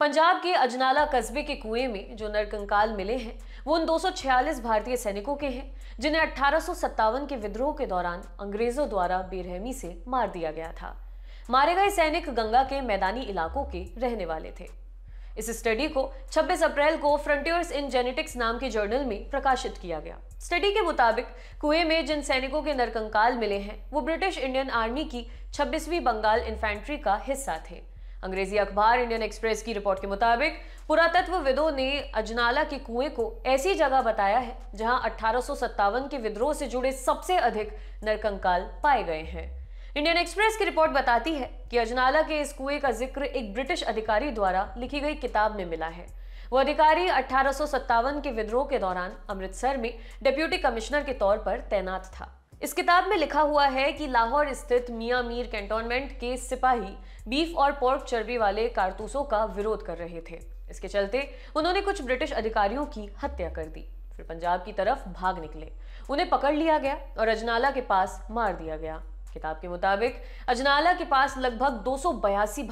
पंजाब के अजनाला कस्बे के कुएं में जो नरकंकाल मिले हैं वो उन 246 भारतीय सैनिकों के हैं जिन्हें अठारह के विद्रोह के दौरान अंग्रेजों द्वारा बेरहमी से मार दिया गया था मारे गए सैनिक गंगा के मैदानी इलाकों के रहने वाले थे इस स्टडी को 26 अप्रैल को फ्रंटियर्स इन जेनेटिक्स नाम के जर्नल में प्रकाशित किया गया स्टडी के मुताबिक कुएं में जिन सैनिकों के नरकंकाल मिले हैं वो ब्रिटिश इंडियन आर्मी की 26वीं बंगाल इन्फेंट्री का हिस्सा थे अंग्रेजी अखबार इंडियन एक्सप्रेस की रिपोर्ट के मुताबिक पुरातत्वविदों ने अजनाला के कुएं को ऐसी जगह बताया है जहां अठारह के विद्रोह से जुड़े सबसे अधिक नरकंकाल पाए गए हैं इंडियन एक्सप्रेस की रिपोर्ट बताती है कि अजनाला के इस कुएं का जिक्र एक ब्रिटिश अधिकारी द्वारा लिखी गई किताब में मिला है वो अधिकारी अठारह के विद्रोह के दौरान अमृतसर में डिप्यूटी कमिश्नर के तौर पर तैनात था इस किताब में लिखा हुआ है कि लाहौर स्थित मियाँ मीर कैंटोनमेंट के सिपाही बीफ और पोर्क चर्बी वाले कारतूसों का विरोध कर रहे थे इसके चलते उन्होंने कुछ ब्रिटिश अधिकारियों की हत्या कर दी फिर पंजाब की तरफ भाग निकले उन्हें पकड़ लिया गया और अजनाला के पास मार दिया गया किताब के मुताबिक अजनाला के पास लगभग दो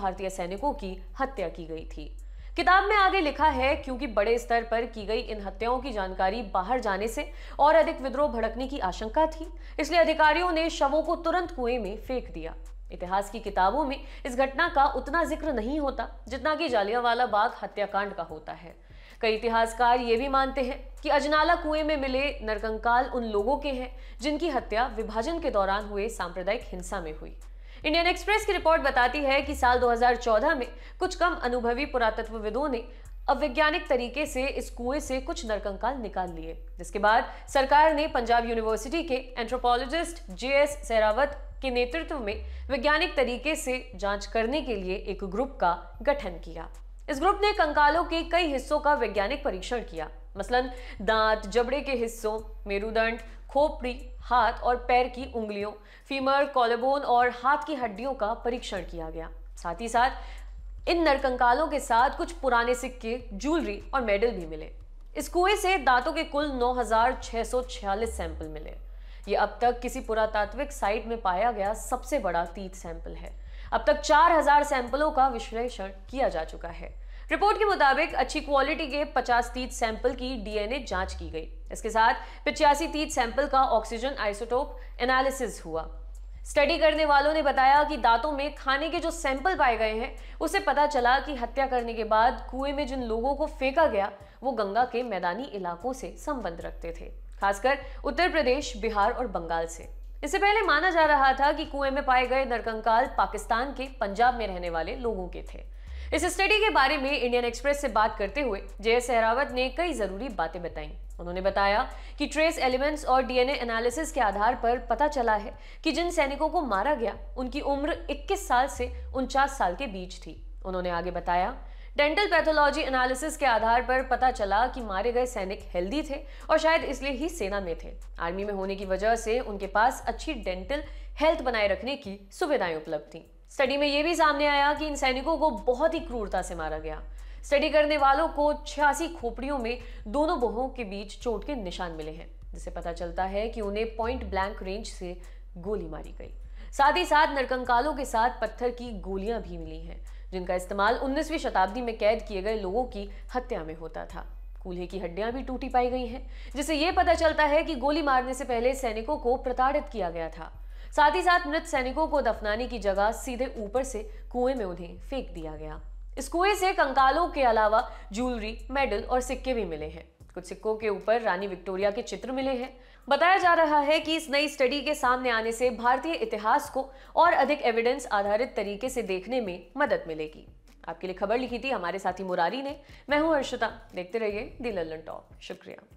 भारतीय सैनिकों की हत्या की गई थी किताब में आगे लिखा है क्योंकि बड़े स्तर पर की गई इन हत्याओं की जानकारी बाहर जाने से और अधिक विद्रोह भड़कने की आशंका थी इसलिए अधिकारियों ने शवों को तुरंत कुएं में फेंक दिया इतिहास की किताबों में इस घटना का उतना जिक्र नहीं होता जितना कि जालियावाला बाग हत्याकांड का होता है कई इतिहासकार ये भी मानते हैं कि अजनाला कुएं में मिले नरकंकाल उन लोगों के हैं जिनकी हत्या विभाजन के दौरान हुए सांप्रदायिक हिंसा में हुई इंडियन एक्सप्रेस की रिपोर्ट बताती है कि साल 2014 में कुछ कम अनुभवी पुरातत्वविदों ने अवैज्ञानिक तरीके से इस कुएं से कुछ नरकंकाल निकाल लिए जिसके बाद सरकार ने पंजाब यूनिवर्सिटी के एंथ्रोपोलॉजिस्ट जे एस सहरावत के नेतृत्व में वैज्ञानिक तरीके से जांच करने के लिए एक ग्रुप का गठन किया इस ग्रुप ने कंकालों के कई हिस्सों का वैज्ञानिक परीक्षण किया मसलन दांत जबड़े के हिस्सों मेरुदंड खोपड़ी हाथ और पैर की उंगलियों फीमर कॉलबोन और हाथ की हड्डियों का परीक्षण किया गया साथ ही साथ इन नरकंकालों के साथ कुछ पुराने सिक्के ज्वेलरी और मेडल भी मिले इस कुएं से दांतों के कुल 9,646 सैंपल मिले ये अब तक किसी पुरातात्विक साइट में पाया गया सबसे बड़ा तीत सैंपल है अब तक 4,000 सैंपलों का विश्लेषण किया जा चुका है रिपोर्ट के मुताबिक अच्छी क्वालिटी के 50 तीत सैंपल की डीएनए जांच की गई इसके साथ पिचासी तीत सैंपल का ऑक्सीजन आइसोटोप एनालिसिस हुआ स्टडी करने वालों ने बताया कि दांतों में खाने के जो सैंपल पाए गए हैं उसे पता चला कि हत्या करने के बाद कुएं में जिन लोगों को फेंका गया वो गंगा के मैदानी इलाकों से संबंध रखते थे खासकर उत्तर प्रदेश बिहार और बंगाल से इससे पहले माना जा रहा था कि कुएं में पाए गए नरकंकाल पाकिस्तान के पंजाब में रहने वाले लोगों के थे इस स्टडी के बारे में इंडियन एक्सप्रेस से बात करते हुए जय सहरावत ने कई जरूरी बातें बताई उन्होंने बताया कि ट्रेस एलिमेंट्स और डीएनए एनालिसिस के आधार पर पता चला है कि जिन सैनिकों को मारा गया उनकी उम्र 21 साल से उनचास साल के बीच थी उन्होंने आगे बताया डेंटल पैथोलॉजी एनालिसिस के आधार पर पता चला कि मारे गए सैनिक हेल्दी थे और शायद इसलिए ही सेना में थे आर्मी में होने की वजह से उनके पास अच्छी डेंटल हेल्थ बनाए रखने की सुविधाएं उपलब्ध थीं स्टडी में ये भी सामने आया कि इन सैनिकों को बहुत ही क्रूरता से मारा गया स्टडी करने वालों को छियासी खोपड़ियों में दोनों बहुओं के बीच चोट के निशान मिले हैं जिसे पता चलता है कि उन्हें पॉइंट ब्लैंक रेंज से गोली मारी गई साथ ही साथ नरकंकालों के साथ पत्थर की गोलियां भी मिली हैं जिनका इस्तेमाल 19वीं शताब्दी में कैद किए गए लोगों की हत्या में होता था कूल्हे की हड्डियां भी टूटी पाई गई हैं जिससे ये पता चलता है कि गोली मारने से पहले सैनिकों को प्रताड़ित किया गया था साथ ही साथ मृत सैनिकों को दफनाने की जगह सीधे ऊपर से कुएं में उन्हें फेंक दिया गया इस कुएं से कंकालों के अलावा ज्वेलरी मेडल और सिक्के भी मिले हैं कुछ सिक्कों के ऊपर रानी विक्टोरिया के चित्र मिले हैं बताया जा रहा है कि इस नई स्टडी के सामने आने से भारतीय इतिहास को और अधिक एविडेंस आधारित तरीके से देखने में मदद मिलेगी आपके लिए खबर लिखी थी हमारे साथी मुरारी ने मैं हूं हर्षिता देखते रहिए दी लल्लन टॉप शुक्रिया